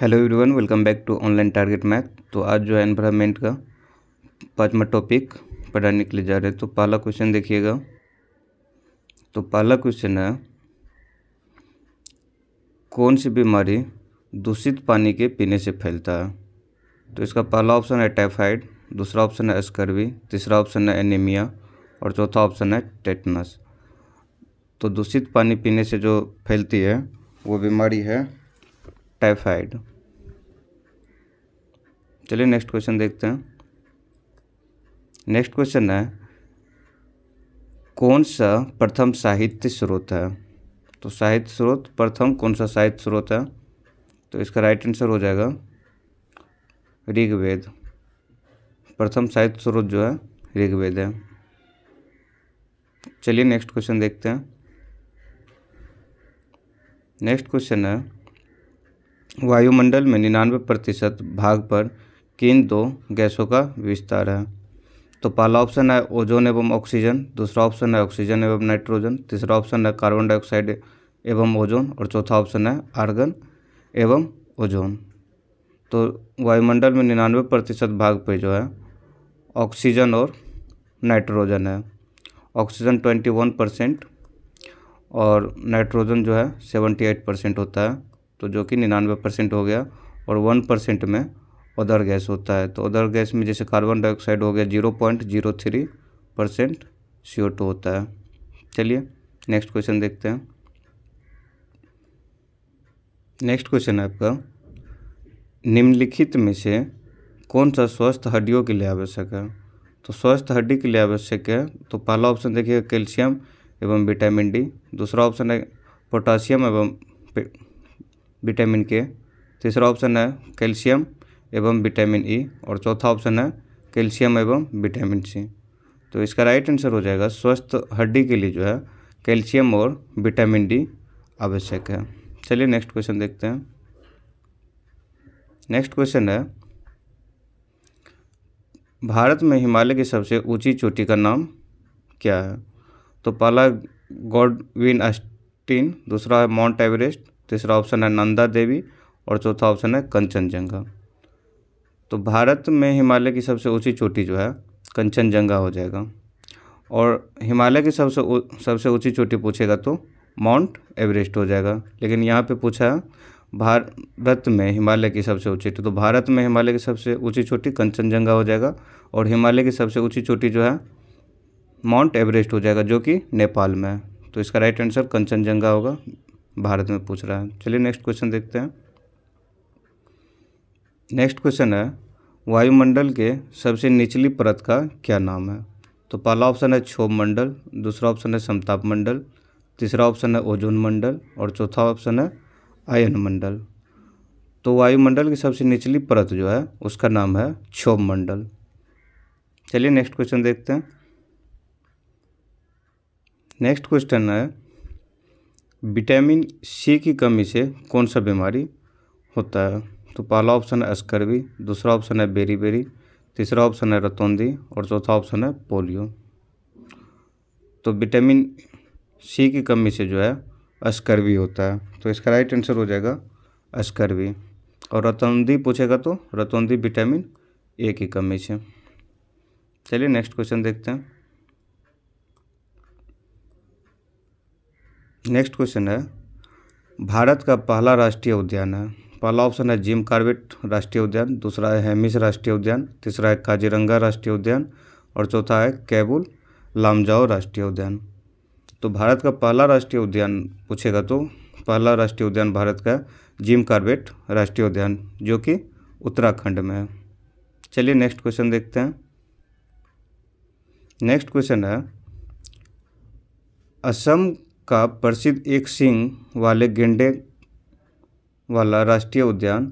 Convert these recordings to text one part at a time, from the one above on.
hello everyone welcome back to online target math तो आज जो है एनवायरमेंट का पाँचवा टॉपिक पढ़ाने के लिए जा रहे हैं तो पहला क्वेश्चन देखिएगा तो पहला क्वेश्चन है कौन सी बीमारी दूषित पानी के पीने से फैलता है तो इसका पहला ऑप्शन है टाइफाइड दूसरा ऑप्शन है स्कर्वी तीसरा ऑप्शन है एनीमिया और चौथा ऑप्शन है टेटनस तो दूषित पानी पीने से जो फैलती है वो बीमारी है टाइफाइड चलिए नेक्स्ट क्वेश्चन देखते हैं नेक्स्ट क्वेश्चन है कौन सा प्रथम साहित्य स्रोत है तो साहित्य स्रोत प्रथम कौन सा साहित्य स्रोत है तो इसका राइट आंसर हो जाएगा ऋग्वेद प्रथम साहित्य स्रोत जो है ऋग्वेद है चलिए नेक्स्ट क्वेश्चन देखते हैं नेक्स्ट क्वेश्चन है वायुमंडल में निन्यानवे प्रतिशत भाग पर किन दो गैसों का विस्तार है तो पहला ऑप्शन है ओजोन एवं ऑक्सीजन दूसरा ऑप्शन है ऑक्सीजन एवं नाइट्रोजन तीसरा ऑप्शन है कार्बन डाइऑक्साइड एवं ओजोन और चौथा ऑप्शन है आर्गन एवं ओजोन तो वायुमंडल में निन्यानवे प्रतिशत भाग पर जो है ऑक्सीजन और नाइट्रोजन है ऑक्सीजन ट्वेंटी वन परसेंट और नाइट्रोजन जो है सेवेंटी एट परसेंट होता है तो जो कि निन्यानवे परसेंट हो गया और वन परसेंट में अदर गैस होता है तो अदर गैस में जैसे कार्बन डाइऑक्साइड हो गया zero point zero three percent C O two होता है चलिए नेक्स्ट क्वेश्चन देखते हैं नेक्स्ट क्वेश्चन है आपका निम्नलिखित में से कौन सा स्वस्थ हड्डियों के लिए आवश्यक है तो स्वस्थ हड्डी के लिए आवश्यक है तो पहला ऑप्शन देखिएगा कैल्शियम एवं विटामिन डी दूसरा ऑप्शन है पोटासियम एवं विटामिन के तीसरा ऑप्शन है कैल्शियम एवं विटामिन ई और चौथा ऑप्शन है कैल्शियम एवं विटामिन सी तो इसका राइट आंसर हो जाएगा स्वस्थ हड्डी के लिए जो है कैल्शियम और विटामिन डी आवश्यक है चलिए नेक्स्ट क्वेश्चन देखते हैं नेक्स्ट क्वेश्चन है भारत में हिमालय की सबसे ऊंची चोटी का नाम क्या है तो पहला गॉडविन अस्टीन दूसरा है माउंट एवरेस्ट तीसरा ऑप्शन है नंदा देवी और चौथा ऑप्शन है कंचनजंगा तो भारत में हिमालय की सबसे ऊंची चोटी जो है कंचनजंगा हो जाएगा और हिमालय की सबसे सबसे ऊंची चोटी पूछेगा तो माउंट एवरेस्ट हो जाएगा लेकिन यहाँ पे पूछा भारत में हिमालय की सबसे ऊंची तो भारत में हिमालय की सबसे ऊंची चोटी कंचनजंगा हो जाएगा और हिमालय की सबसे ऊंची चोटी जो है माउंट एवरेस्ट हो जाएगा जो कि नेपाल में है तो इसका राइट आंसर कंचनजंगा होगा भारत में पूछ रहा है चलिए नेक्स्ट क्वेश्चन देखते हैं नेक्स्ट क्वेश्चन है वायुमंडल के सबसे निचली परत का क्या नाम है तो पहला ऑप्शन है क्षोभ मंडल दूसरा ऑप्शन है समताप मंडल तीसरा ऑप्शन है ओजोन मंडल और चौथा ऑप्शन है आयन मंडल तो वायुमंडल की सबसे निचली परत जो है उसका नाम है क्षोभ मंडल चलिए नेक्स्ट क्वेश्चन देखते हैं नेक्स्ट क्वेश्चन है विटामिन सी की कमी से कौन सा बीमारी होता है तो पहला ऑप्शन है अस्करवी दूसरा ऑप्शन है बेरी बेरी तीसरा ऑप्शन है रतौंदी और चौथा ऑप्शन है पोलियो तो विटामिन सी की कमी से जो है अस्करवी होता है तो इसका राइट आंसर हो जाएगा अस्करवी और रतौंदी पूछेगा तो रतौंदी विटामिन ए की कमी से चलिए नेक्स्ट क्वेश्चन देखते हैं नेक्स्ट क्वेश्चन है भारत का पहला राष्ट्रीय उद्यान है पहला ऑप्शन है जिम कार्बेट राष्ट्रीय उद्यान दूसरा है हेमिस राष्ट्रीय उद्यान तीसरा है काजीरंगा राष्ट्रीय उद्यान और चौथा है कैबुल लामजाओ राष्ट्रीय उद्यान तो भारत का पहला राष्ट्रीय उद्यान पूछेगा तो पहला राष्ट्रीय उद्यान भारत का जिम कार्बेट राष्ट्रीय उद्यान जो कि उत्तराखंड में है चलिए नेक्स्ट क्वेश्चन देखते हैं नेक्स्ट क्वेश्चन है असम का प्रसिद्ध एक सिंह वाले गेंडे वाला राष्ट्रीय उद्यान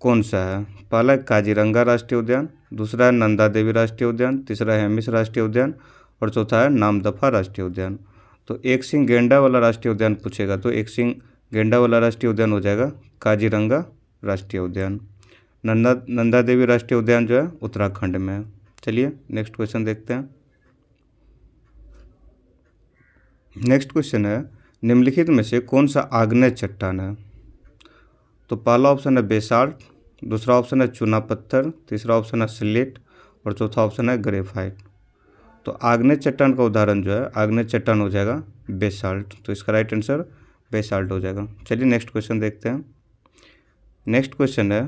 कौन सा है पहला है काजीरंगा राष्ट्रीय उद्यान दूसरा है नंदा देवी राष्ट्रीय उद्यान तीसरा है हेमिस राष्ट्रीय उद्यान और चौथा है नामदफा राष्ट्रीय उद्यान तो एक सिंह गेंडा वाला राष्ट्रीय उद्यान पूछेगा तो एक सिंह गेंडा वाला राष्ट्रीय उद्यान हो जाएगा काजीरंगा राष्ट्रीय उद्यान नंदा नंदा देवी राष्ट्रीय उद्यान जो है उत्तराखंड में है चलिए नेक्स्ट क्वेश्चन देखते हैं नेक्स्ट क्वेश्चन है निम्नलिखित में से कौन सा आग्नेय चट्टान है तो पहला ऑप्शन है बेसाल्ट दूसरा ऑप्शन है चूना पत्थर तीसरा ऑप्शन है स्लेट और चौथा ऑप्शन है ग्रेफाइट तो आग्नेय चट्टान का उदाहरण जो है आग्नेय चट्टान हो जाएगा बेसाल्ट तो इसका राइट आंसर बेसाल्ट हो जाएगा चलिए नेक्स्ट क्वेश्चन देखते हैं नेक्स्ट क्वेश्चन है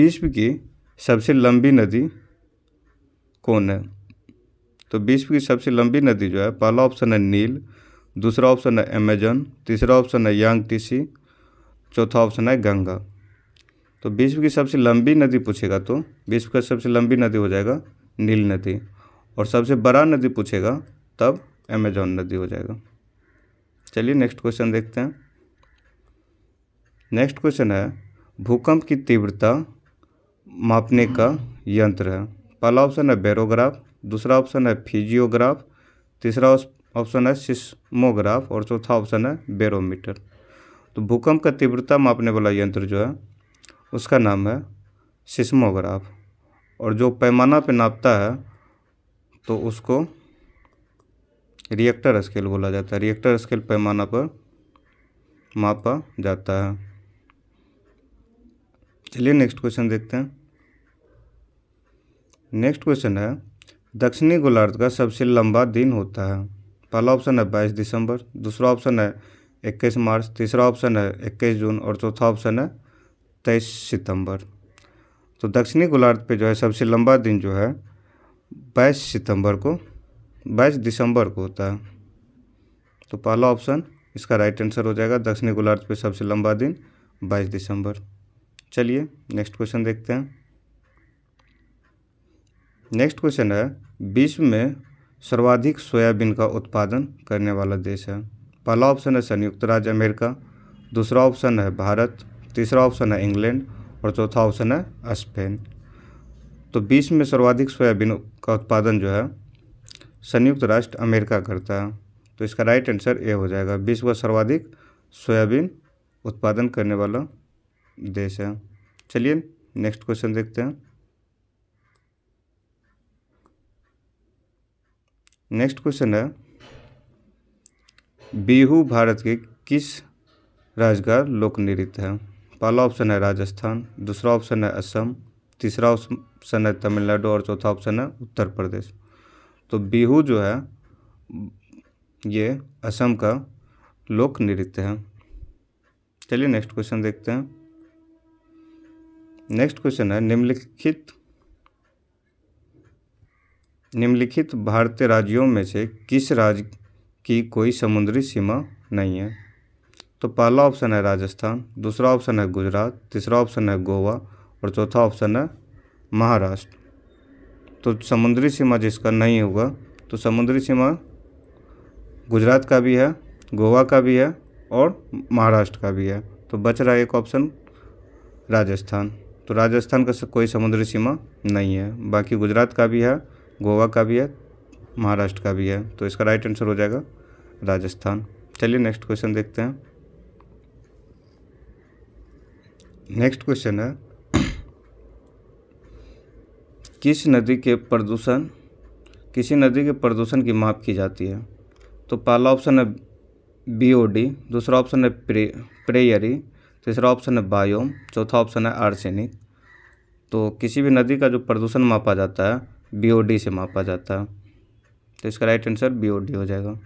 विश्व की सबसे लंबी नदी कौन है तो विश्व की सबसे लंबी नदी जो है पहला ऑप्शन है नील दूसरा ऑप्शन है अमेजन तीसरा ऑप्शन है यांग टीसी चौथा ऑप्शन है गंगा तो विश्व की सबसे लंबी नदी पूछेगा तो विश्व का सबसे लंबी नदी हो जाएगा नील नदी और सबसे बड़ा नदी पूछेगा तब अमेजॉन नदी हो जाएगा चलिए नेक्स्ट क्वेश्चन देखते हैं नेक्स्ट क्वेश्चन है भूकंप की तीव्रता मापने का यंत्र है पहला ऑप्शन है बैरोग्राफ दूसरा ऑप्शन है फिजियोग्राफ तीसरा ऑप्शन है सिस्मोग्राफ और चौथा ऑप्शन है बेरोमीटर तो भूकंप का तीव्रता मापने वाला यंत्र जो है उसका नाम है सिस्मोग्राफ और जो पैमाना पे नापता है तो उसको रिएक्टर स्केल बोला जाता है रिएक्टर स्केल पैमाना पर मापा जाता है चलिए नेक्स्ट क्वेश्चन देखते हैं नेक्स्ट क्वेश्चन है दक्षिणी गोलार्ध का सबसे लंबा दिन होता है पहला ऑप्शन है बाईस दिसंबर दूसरा ऑप्शन है इक्कीस मार्च तीसरा ऑप्शन है इक्कीस जून और चौथा ऑप्शन है तेईस सितंबर तो दक्षिणी गोलार्ध पे जो है सबसे लंबा दिन जो है बाईस सितंबर को बाईस दिसंबर को होता है तो पहला ऑप्शन इसका राइट आंसर हो जाएगा दक्षिणी गोलार्ध पे सबसे लंबा दिन बाईस दिसंबर चलिए नेक्स्ट क्वेश्चन देखते हैं नेक्स्ट क्वेश्चन है विश्व में सर्वाधिक सोयाबीन का उत्पादन करने वाला देश है पहला ऑप्शन है संयुक्त राज्य अमेरिका दूसरा ऑप्शन है भारत तीसरा ऑप्शन है इंग्लैंड और चौथा ऑप्शन है स्पेन तो बीस में सर्वाधिक सोयाबीन का उत्पादन जो है संयुक्त राष्ट्र अमेरिका करता है तो इसका राइट आंसर ए हो जाएगा विश्व का सर्वाधिक सोयाबीन उत्पादन करने वाला देश है चलिए नेक्स्ट क्वेश्चन देखते हैं नेक्स्ट क्वेश्चन है बिहू भारत के किस राज्य का लोक नृत्य है पहला ऑप्शन है राजस्थान दूसरा ऑप्शन है असम तीसरा ऑप्शन है तमिलनाडु और चौथा ऑप्शन है उत्तर प्रदेश तो बिहू जो है ये असम का लोक नृत्य है चलिए नेक्स्ट क्वेश्चन देखते हैं नेक्स्ट क्वेश्चन है निम्नलिखित निम्नलिखित भारतीय राज्यों में से किस राज्य की कोई समुद्री सीमा नहीं है तो पहला ऑप्शन है राजस्थान दूसरा ऑप्शन है गुजरात तीसरा ऑप्शन है गोवा और चौथा ऑप्शन है महाराष्ट्र तो समुद्री सीमा जिसका नहीं होगा तो समुद्री सीमा गुजरात का भी है गोवा का भी है और महाराष्ट्र का भी है तो बच रहा है एक ऑप्शन राजस्थान तो राजस्थान का कोई समुद्री सीमा नहीं है बाकी गुजरात का भी है गोवा का भी है महाराष्ट्र का भी है तो इसका राइट आंसर हो जाएगा राजस्थान चलिए नेक्स्ट क्वेश्चन देखते हैं नेक्स्ट क्वेश्चन है किस नदी के प्रदूषण किसी नदी के प्रदूषण की माप की जाती है तो पहला ऑप्शन है बी दूसरा ऑप्शन है प्रे प्रेयरी तीसरा ऑप्शन है बायोम चौथा ऑप्शन है आर्सेनिक तो किसी भी नदी का जो प्रदूषण मापा जाता है बीओडी से मापा जाता है तो इसका राइट आंसर बीओडी हो जाएगा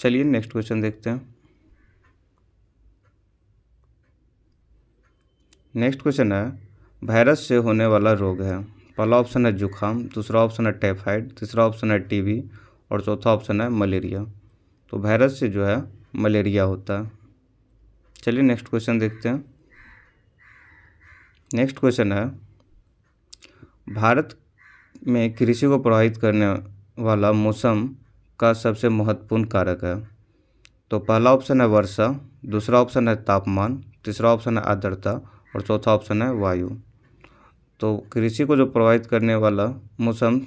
चलिए नेक्स्ट क्वेश्चन देखते हैं नेक्स्ट क्वेश्चन है वायरस से होने वाला रोग है पहला ऑप्शन है जुखाम दूसरा ऑप्शन है टाइफाइड तीसरा ऑप्शन है टीबी और चौथा ऑप्शन है मलेरिया तो वायरस से जो है मलेरिया होता है चलिए नेक्स्ट क्वेश्चन देखते हैं नेक्स्ट क्वेश्चन है भारत में कृषि को प्रभावित करने वाला मौसम का सबसे महत्वपूर्ण कारक है तो पहला ऑप्शन है वर्षा दूसरा ऑप्शन है तापमान तीसरा ऑप्शन है आर्द्रता और चौथा ऑप्शन है वायु तो कृषि को जो प्रभावित करने वाला मौसम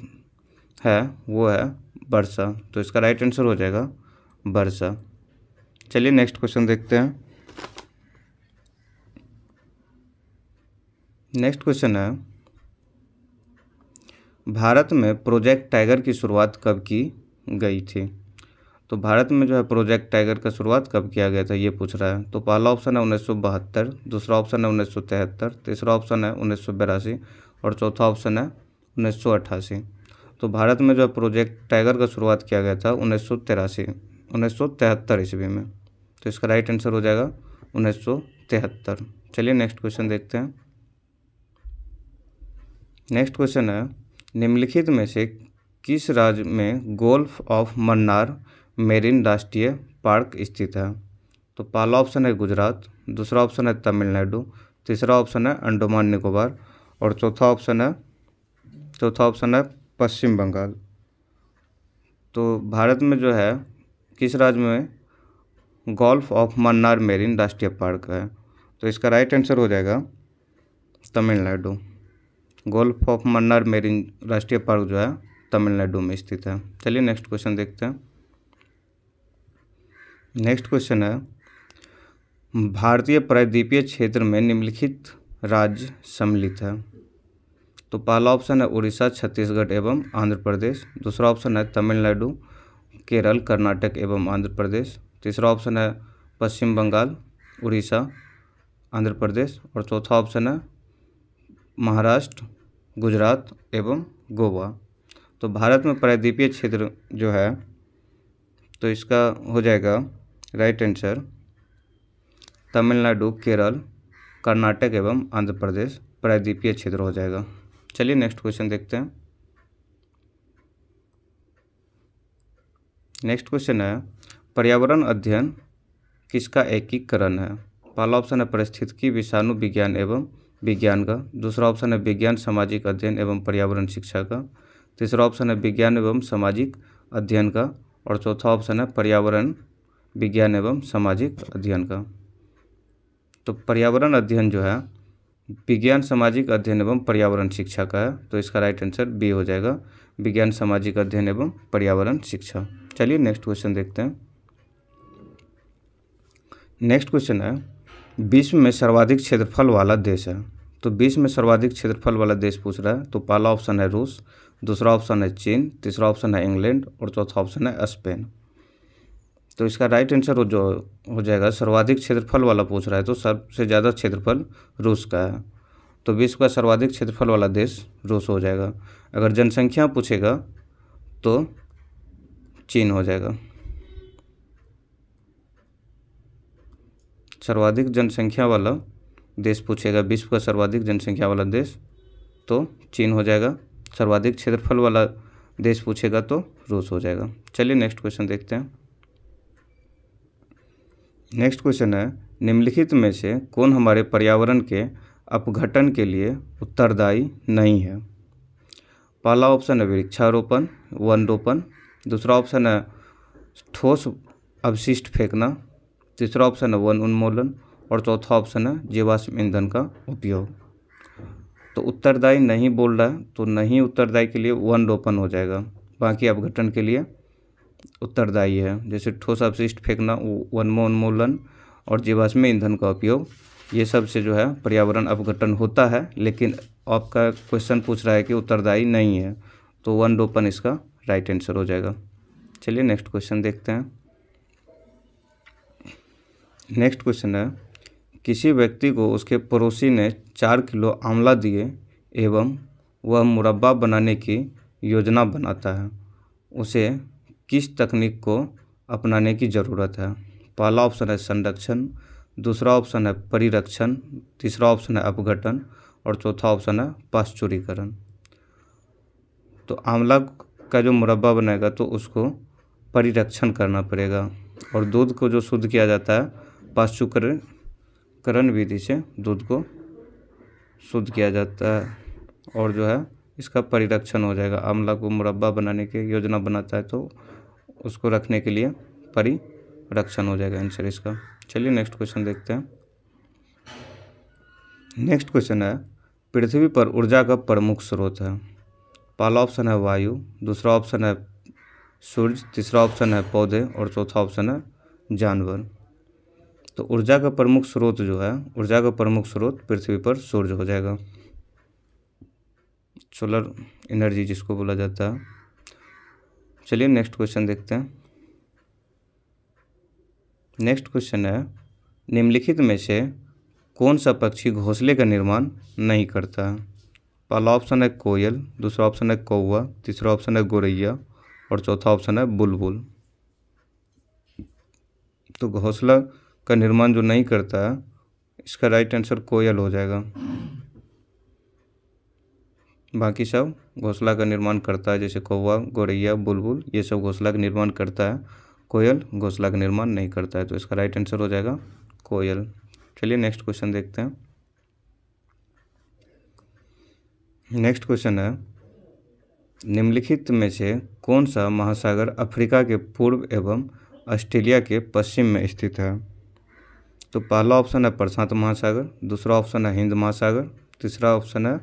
है वो है वर्षा तो इसका राइट आंसर हो जाएगा वर्षा चलिए नेक्स्ट क्वेश्चन देखते हैं नेक्स्ट क्वेश्चन है भारत में प्रोजेक्ट टाइगर की शुरुआत कब की गई थी तो भारत में जो है प्रोजेक्ट टाइगर का शुरुआत कब किया गया था ये पूछ रहा है तो पहला ऑप्शन है उन्नीस दूसरा ऑप्शन है उन्नीस तीसरा ऑप्शन है उन्नीस और चौथा ऑप्शन है उन्नीस तो भारत में जो है प्रोजेक्ट टाइगर का शुरुआत किया गया था उन्नीस सौ तिरासी उन्नीस सौ तिहत्तर ईस्वी में तो इसका राइट आंसर हो जाएगा उन्नीस सौ तिहत्तर चलिए नेक्स्ट क्वेश्चन देखते हैं नेक्स्ट क्वेश्चन है निम्नलिखित में से किस राज्य में गोल्फ ऑफ मन्नार मेरिन राष्ट्रीय पार्क स्थित है तो पहला ऑप्शन है गुजरात दूसरा ऑप्शन है तमिलनाडु तीसरा ऑप्शन है अंडमान निकोबार और चौथा ऑप्शन है चौथा ऑप्शन है पश्चिम बंगाल तो भारत में जो है किस राज्य में गोल्फ ऑफ मन्नार मेरिन राष्ट्रीय पार्क है तो इसका राइट आंसर हो जाएगा Tamil Nadu Gulf of Mannar marine राष्ट्रीय पार्क जो है तमिलनाडु में स्थित है चलिए नेक्स्ट क्वेश्चन देखते हैं नेक्स्ट क्वेश्चन है भारतीय प्रायद्वीपीय क्षेत्र में निम्नलिखित राज्य सम्मिलित है तो पहला ऑप्शन है उड़ीसा छत्तीसगढ़ एवं आंध्र प्रदेश दूसरा ऑप्शन है तमिलनाडु केरल कर्नाटक एवं आंध्र प्रदेश तीसरा ऑप्शन है पश्चिम बंगाल उड़ीसा आंध्र प्रदेश और चौथा ऑप्शन है महाराष्ट्र गुजरात एवं गोवा तो भारत में प्रायद्वीपीय क्षेत्र जो है तो इसका हो जाएगा राइट आंसर तमिलनाडु केरल कर्नाटक एवं आंध्र प्रदेश प्रायद्वीपीय क्षेत्र हो जाएगा चलिए नेक्स्ट क्वेश्चन देखते हैं नेक्स्ट क्वेश्चन है पर्यावरण अध्ययन किसका एकीकरण है पहला ऑप्शन है परिस्थितिकी विषाणु विज्ञान एवं विज्ञान का दूसरा ऑप्शन है विज्ञान सामाजिक अध्ययन एवं पर्यावरण शिक्षा का तीसरा ऑप्शन है विज्ञान एवं सामाजिक अध्ययन का और चौथा ऑप्शन है पर्यावरण विज्ञान एवं सामाजिक अध्ययन का तो पर्यावरण अध्ययन जो है विज्ञान सामाजिक अध्ययन एवं पर्यावरण शिक्षा का है तो इसका राइट आंसर बी हो जाएगा विज्ञान सामाजिक अध्ययन एवं पर्यावरण शिक्षा चलिए नेक्स्ट क्वेश्चन देखते हैं नेक्स्ट क्वेश्चन है विश्व में सर्वाधिक क्षेत्रफल वाला देश है तो विश्व में सर्वाधिक क्षेत्रफल वाला देश पूछ रहा है तो पहला ऑप्शन है रूस दूसरा ऑप्शन है चीन तीसरा ऑप्शन है इंग्लैंड और चौथा ऑप्शन है स्पेन तो इसका राइट आंसर जो हो जाएगा सर्वाधिक क्षेत्रफल वाला पूछ रहा है तो सबसे ज़्यादा क्षेत्रफल रूस का है तो विश्व का सर्वाधिक क्षेत्रफल वाला देश रूस हो जाएगा अगर जनसंख्या पूछेगा तो चीन हो जाएगा सर्वाधिक जनसंख्या वाला देश पूछेगा विश्व का सर्वाधिक जनसंख्या वाला देश तो चीन हो जाएगा सर्वाधिक क्षेत्रफल वाला देश पूछेगा तो रूस हो जाएगा चलिए नेक्स्ट क्वेश्चन देखते हैं नेक्स्ट क्वेश्चन है निम्नलिखित में से कौन हमारे पर्यावरण के अपघटन के लिए उत्तरदायी नहीं है पहला ऑप्शन है वृक्षारोपण वन रोपण दूसरा ऑप्शन है ठोस अवशिष्ट फेंकना तीसरा ऑप्शन है वन उन्मूलन और चौथा ऑप्शन है जीवाश्म ईंधन का उपयोग तो उत्तरदायी नहीं बोल रहा है तो नहीं उत्तरदायी के लिए वन रोपण हो जाएगा बाकी अपघटन के लिए उत्तरदायी है जैसे ठोस अवशिष्ट फेंकना वन उन्मूलन और जीवाश्म ईंधन का उपयोग ये सब से जो है पर्यावरण अपघटन होता है लेकिन आपका क्वेश्चन पूछ रहा है कि उत्तरदायी नहीं है तो वन रोपन इसका राइट आंसर हो जाएगा चलिए नेक्स्ट क्वेश्चन देखते हैं नेक्स्ट क्वेश्चन है किसी व्यक्ति को उसके पड़ोसी ने चार किलो आंवला दिए एवं वह मुरब्बा बनाने की योजना बनाता है उसे किस तकनीक को अपनाने की ज़रूरत है पहला ऑप्शन है संरक्षण दूसरा ऑप्शन है परिरक्षण तीसरा ऑप्शन है अपघटन और चौथा ऑप्शन है पाश्चुरीकरण तो आंवला का जो मुरब्बा बनेगा तो उसको परिरक्षण करना पड़ेगा और दूध को जो शुद्ध किया जाता है पाश्चुकरण विधि से दूध को शुद्ध किया जाता है और जो है इसका परिरक्षण हो जाएगा आमला को मुरब्बा बनाने की योजना बनाता है तो उसको रखने के लिए परिरक्षण हो जाएगा आंसर इसका चलिए नेक्स्ट क्वेश्चन देखते हैं नेक्स्ट क्वेश्चन है पृथ्वी पर ऊर्जा का प्रमुख स्रोत है पहला ऑप्शन है वायु दूसरा ऑप्शन है सूर्य तीसरा ऑप्शन है पौधे और चौथा ऑप्शन है जानवर तो ऊर्जा का प्रमुख स्रोत जो है ऊर्जा का प्रमुख स्रोत पृथ्वी पर सूर्य हो जाएगा सोलर एनर्जी जिसको बोला जाता है चलिए नेक्स्ट क्वेश्चन देखते हैं नेक्स्ट क्वेश्चन है निम्नलिखित में से कौन सा पक्षी घोंसले का निर्माण नहीं करता है पहला ऑप्शन है कोयल दूसरा ऑप्शन है कौआ तीसरा ऑप्शन है गोरैया और चौथा ऑप्शन है बुलबुल तो घोंसला का निर्माण जो नहीं करता इसका राइट आंसर कोयल हो जाएगा बाकी सब घोंसला का निर्माण करता है जैसे कौवा गोरैया बुलबुल ये सब घोंसला का निर्माण करता है कोयल घोंसला का निर्माण नहीं करता है तो इसका राइट आंसर हो जाएगा कोयल चलिए नेक्स्ट क्वेश्चन देखते हैं नेक्स्ट क्वेश्चन है निम्नलिखित में से कौन सा महासागर अफ्रीका के पूर्व एवं ऑस्ट्रेलिया के पश्चिम में स्थित है तो पहला ऑप्शन है प्रशांत महासागर दूसरा ऑप्शन है हिंद महासागर तीसरा ऑप्शन है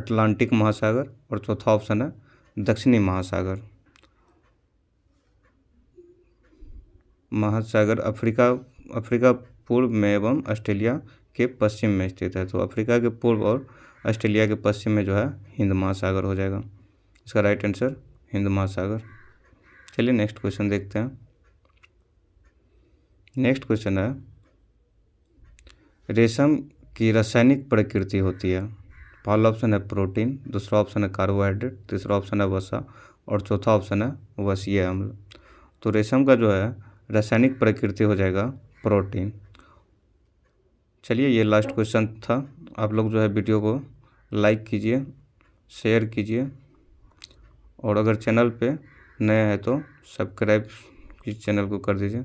अटलांटिक महासागर और चौथा ऑप्शन है दक्षिणी महासागर महासागर अफ्रीका अफ्रीका पूर्व में एवं ऑस्ट्रेलिया के पश्चिम में स्थित है तो अफ्रीका के पूर्व और ऑस्ट्रेलिया के पश्चिम में जो है हिंद महासागर हो जाएगा इसका राइट आंसर हिंद महासागर चलिए नेक्स्ट क्वेश्चन देखते हैं नेक्स्ट क्वेश्चन है रेशम की रासायनिक प्रकृति होती है पहला ऑप्शन है प्रोटीन दूसरा ऑप्शन है कार्बोहाइड्रेट तीसरा ऑप्शन है वसा और चौथा ऑप्शन है वसीय अम्ल तो रेशम का जो है रासायनिक प्रकृति हो जाएगा प्रोटीन चलिए ये लास्ट क्वेश्चन था आप लोग जो है वीडियो को लाइक कीजिए शेयर कीजिए और अगर चैनल पे नया है तो सब्सक्राइब इस चैनल को कर दीजिए